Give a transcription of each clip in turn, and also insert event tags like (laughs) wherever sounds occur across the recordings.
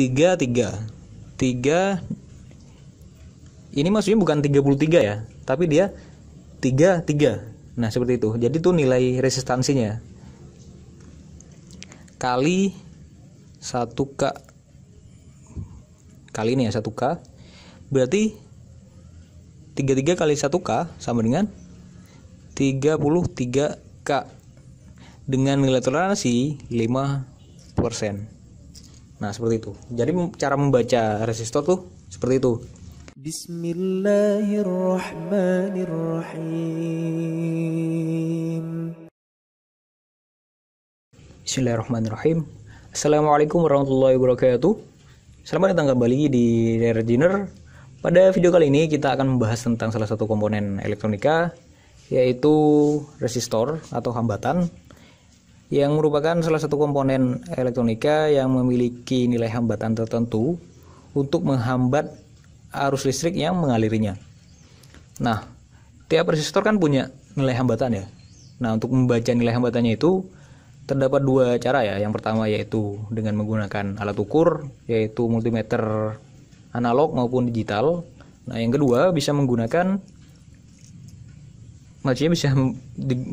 tiga tiga tiga ini maksudnya bukan 33 ya tapi dia tiga tiga nah seperti itu jadi tuh nilai resistansinya kali 1k kali ini ya 1k berarti 33 kali 1k sama dengan 33k dengan nilai toleransi 5% Nah, seperti itu. Jadi cara membaca resistor tuh seperti itu. Bismillahirrahmanirrahim. Bismillahirrahmanirrahim. Assalamualaikum warahmatullahi wabarakatuh. Selamat datang kembali di Rare Dinner. Pada video kali ini kita akan membahas tentang salah satu komponen elektronika yaitu resistor atau hambatan yang merupakan salah satu komponen elektronika yang memiliki nilai hambatan tertentu untuk menghambat arus listrik yang mengalirinya. Nah, tiap resistor kan punya nilai hambatan ya. Nah, untuk membaca nilai hambatannya itu terdapat dua cara ya. Yang pertama yaitu dengan menggunakan alat ukur yaitu multimeter analog maupun digital. Nah, yang kedua bisa menggunakan maksudnya bisa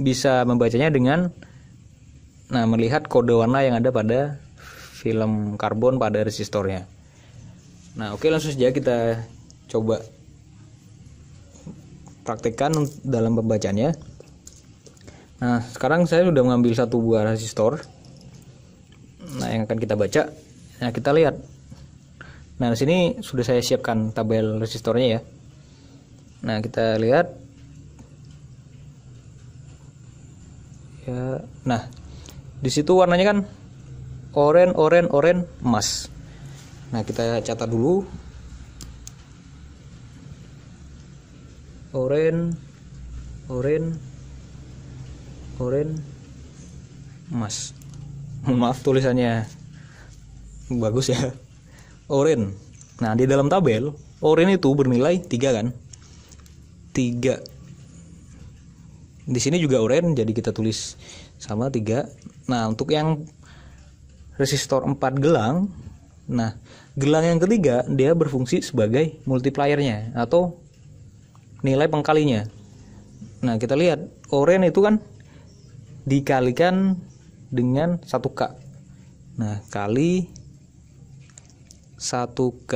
bisa membacanya dengan Nah, melihat kode warna yang ada pada film karbon pada resistornya. Nah, oke langsung saja kita coba praktekkan dalam pembacanya. Nah, sekarang saya sudah mengambil satu buah resistor. Nah, yang akan kita baca. Nah, kita lihat. Nah, di sini sudah saya siapkan tabel resistornya ya. Nah, kita lihat. Ya, nah, di situ warnanya kan oren oren oren emas nah kita catat dulu oren oren oren emas maaf tulisannya bagus ya oren nah di dalam tabel oren itu bernilai 3 kan 3 di sini juga oren jadi kita tulis sama 3 nah untuk yang resistor 4 gelang nah gelang yang ketiga dia berfungsi sebagai multipliernya atau nilai pengkalinya nah kita lihat oren itu kan dikalikan dengan 1K nah kali 1K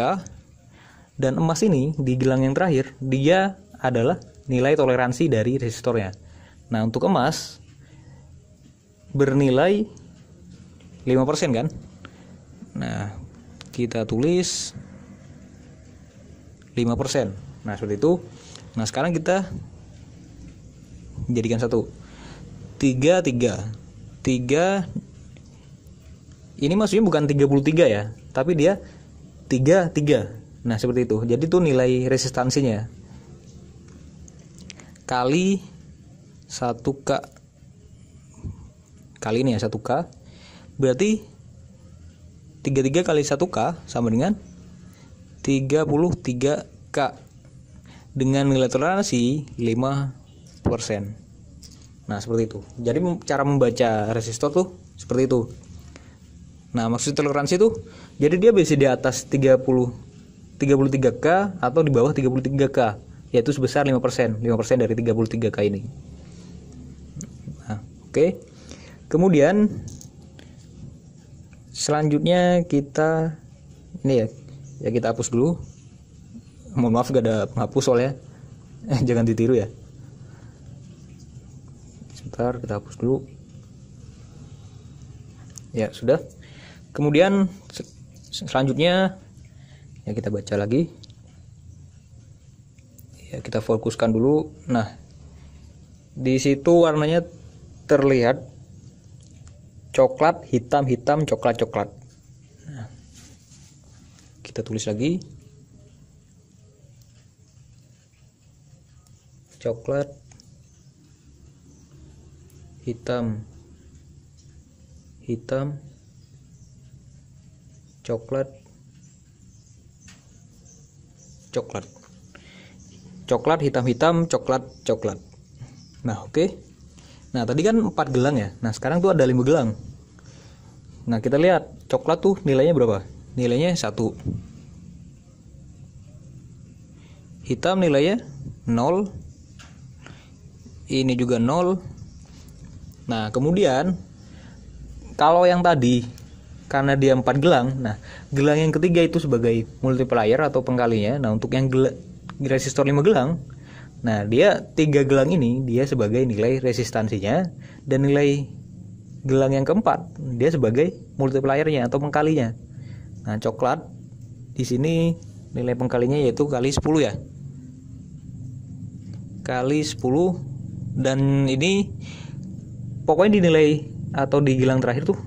dan emas ini di gelang yang terakhir dia adalah nilai toleransi dari resistornya nah untuk emas bernilai 5% kan nah kita tulis 5% nah seperti itu nah sekarang kita jadikan satu 3 3 3 ini maksudnya bukan 33 ya tapi dia 3 3 nah seperti itu jadi itu nilai resistansinya kali 1 K kali ini ya 1K berarti 33 kali 1K sama dengan 33K dengan nilai toleransi 5%. Nah, seperti itu. Jadi cara membaca resistor tuh seperti itu. Nah, maksud toleransi tuh jadi dia biasanya di atas 30 33K atau di bawah 33K, yaitu sebesar 5%, 5% dari 33K ini. Nah, oke. Okay kemudian selanjutnya kita ini ya ya kita hapus dulu mohon maaf gak ada penghapus soalnya (laughs) eh, jangan ditiru ya sebentar kita hapus dulu ya sudah kemudian selanjutnya ya kita baca lagi ya kita fokuskan dulu nah di situ warnanya terlihat coklat hitam-hitam coklat-coklat nah. kita tulis lagi coklat hitam hitam coklat coklat coklat hitam-hitam coklat coklat nah oke okay. Nah, tadi kan 4 gelang ya. Nah, sekarang tuh ada 5 gelang. Nah, kita lihat coklat tuh nilainya berapa? Nilainya 1. Hitam nilainya 0. Ini juga 0. Nah, kemudian kalau yang tadi karena dia 4 gelang, nah gelang yang ketiga itu sebagai multiplier atau pengkalinya. Nah, untuk yang resistor 5 gelang Nah, dia tiga gelang ini dia sebagai nilai resistansinya dan nilai gelang yang keempat dia sebagai multipliernya atau pengkalinya. Nah, coklat di sini nilai pengkalinya yaitu kali 10 ya. Kali 10 dan ini pokoknya dinilai atau di gelang terakhir tuh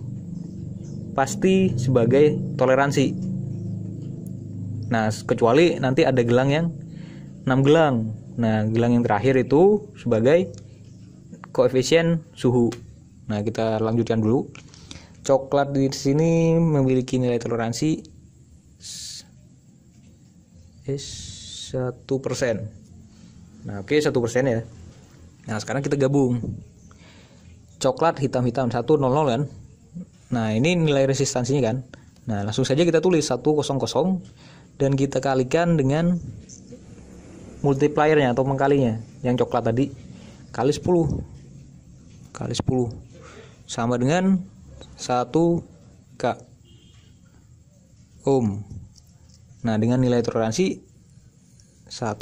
pasti sebagai toleransi. Nah, kecuali nanti ada gelang yang 6 gelang Nah, gelang yang terakhir itu sebagai koefisien suhu. Nah, kita lanjutkan dulu. Coklat di sini memiliki nilai toleransi satu persen. Nah, oke satu persen ya. Nah, sekarang kita gabung coklat hitam-hitam 100 kan. Nah, ini nilai resistansinya kan. Nah, langsung saja kita tulis 100 dan kita kalikan dengan multipliernya atau mengkalinya yang coklat tadi kali 10 kali 10 sama dengan 1 K ohm nah dengan nilai toleransi 1%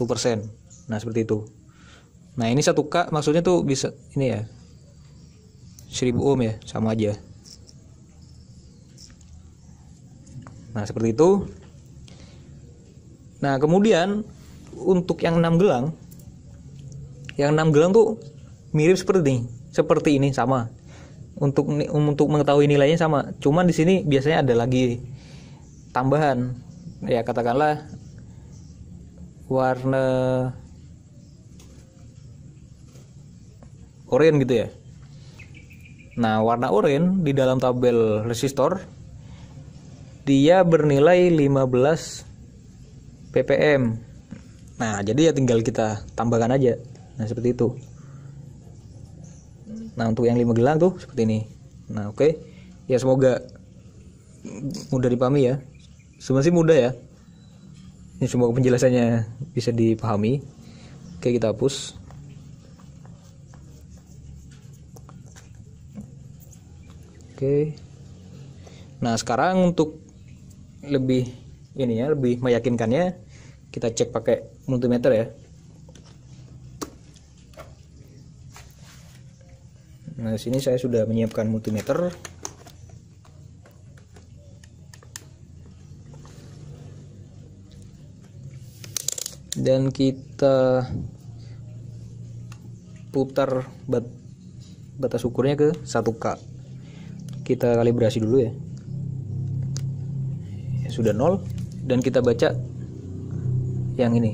nah seperti itu nah ini 1 K maksudnya tuh bisa ini ya 1000 ohm ya sama aja nah seperti itu nah kemudian untuk yang enam gelang yang enam gelang tuh mirip seperti ini seperti ini sama untuk untuk mengetahui nilainya sama cuman di sini biasanya ada lagi tambahan ya katakanlah warna oranye gitu ya nah warna oranye di dalam tabel resistor dia bernilai 15 ppm Nah, jadi ya tinggal kita tambahkan aja. Nah, seperti itu. Nah, untuk yang lima gelang tuh seperti ini. Nah, oke. Okay. Ya semoga mudah dipahami ya. sih mudah ya. Ini ya, semoga penjelasannya bisa dipahami. Oke, okay, kita hapus. Oke. Okay. Nah, sekarang untuk lebih ini ya, lebih meyakinkannya kita cek pakai multimeter ya nah sini saya sudah menyiapkan multimeter dan kita putar bat batas ukurnya ke 1K kita kalibrasi dulu ya, ya sudah nol dan kita baca yang ini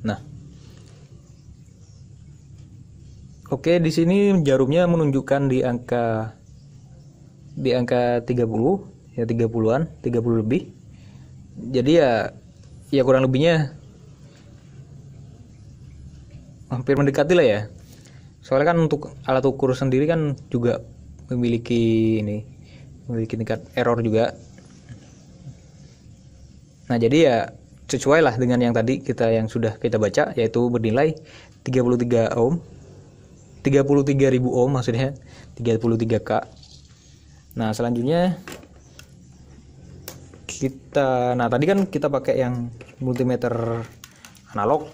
nah oke di sini jarumnya menunjukkan di angka di angka 30 ya 30-an 30 lebih jadi ya ya kurang lebihnya hampir mendekati lah ya soalnya kan untuk alat ukur sendiri kan juga memiliki ini memiliki tingkat error juga nah jadi ya sesuai lah dengan yang tadi kita yang sudah kita baca yaitu bernilai 33 ohm 33.000 ohm maksudnya 33k nah selanjutnya kita nah tadi kan kita pakai yang multimeter analog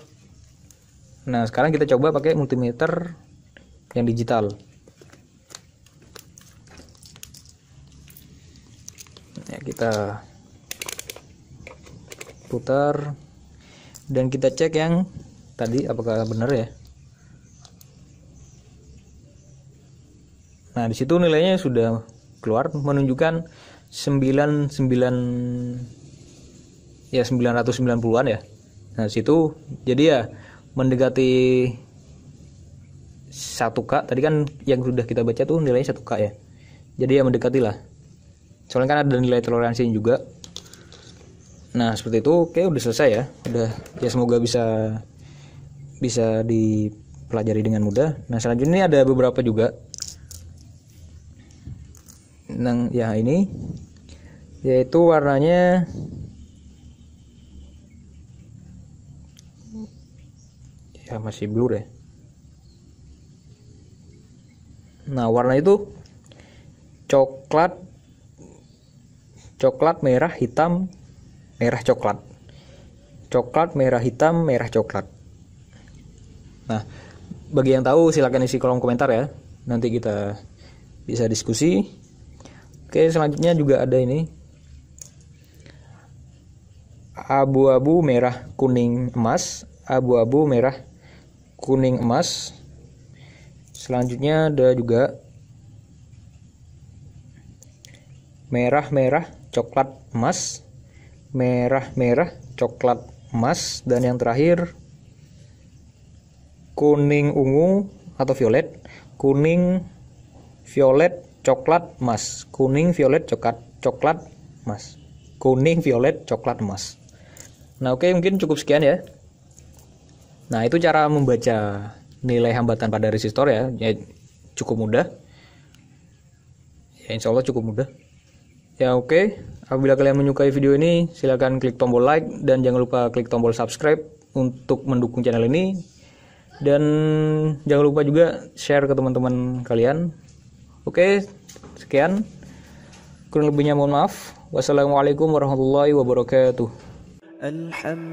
nah sekarang kita coba pakai multimeter yang digital ya kita putar dan kita cek yang tadi apakah benar ya nah disitu nilainya sudah keluar menunjukkan 99 ya 990-an ya nah situ jadi ya mendekati 1K tadi kan yang sudah kita baca tuh nilainya 1K ya jadi ya mendekati lah soalnya kan ada nilai toleransi juga nah seperti itu oke udah selesai ya udah ya semoga bisa bisa dipelajari dengan mudah nah selanjutnya ini ada beberapa juga yang ya ini yaitu warnanya ya masih blur ya nah warna itu coklat coklat merah hitam merah coklat coklat merah hitam merah coklat nah bagi yang tahu silahkan isi kolom komentar ya nanti kita bisa diskusi oke selanjutnya juga ada ini abu-abu merah kuning emas abu-abu merah kuning emas selanjutnya ada juga merah merah coklat emas, merah-merah coklat emas, dan yang terakhir kuning ungu atau violet, kuning violet coklat emas, kuning violet coklat coklat emas, kuning violet coklat emas. Nah oke okay, mungkin cukup sekian ya. Nah itu cara membaca nilai hambatan pada resistor ya, ya cukup mudah. Ya, insya Allah cukup mudah. Ya oke, okay. apabila kalian menyukai video ini, silahkan klik tombol like dan jangan lupa klik tombol subscribe untuk mendukung channel ini. Dan jangan lupa juga share ke teman-teman kalian. Oke, okay, sekian. Kurang lebihnya mohon maaf. Wassalamualaikum warahmatullahi wabarakatuh. الحمد